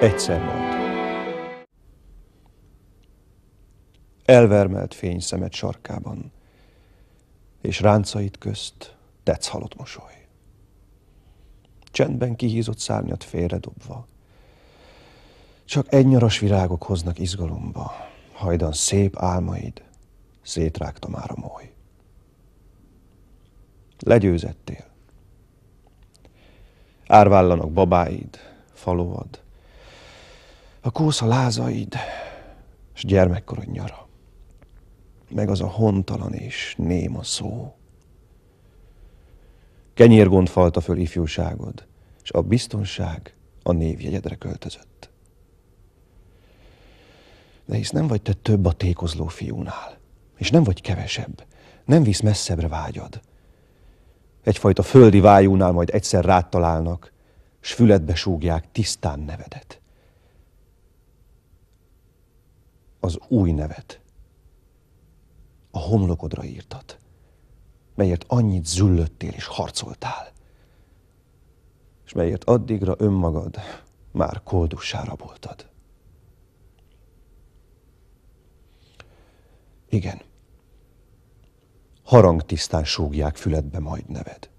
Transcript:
Egyszer volt. Elvermelt fény szemet sarkában, és ráncait közt tetsz halott mosoly. Csendben kihízott szárnyat félredobva. Csak egy nyaras virágok hoznak izgalomba, hajdan szép álmaid, szétrágta már a moly. Legyőzettél. Árvállanak babáid, faluad, a kósza lázaid, és gyermekkorod nyara, meg az a hontalan és néma szó. Kenyérgond falta föl ifjúságod, és a biztonság a névjegyedre költözött. De hisz nem vagy te több a tékozló fiúnál, és nem vagy kevesebb, nem visz messzebbre vágyad. Egyfajta földi vájúnál majd egyszer rád találnak, s füledbe súgják tisztán nevedet. az új nevet. A homlokodra írtat, melyért annyit züllöttél és harcoltál, és melyért addigra önmagad már koldussára raboltad. Igen, harangtisztán súgják füledbe majd neved.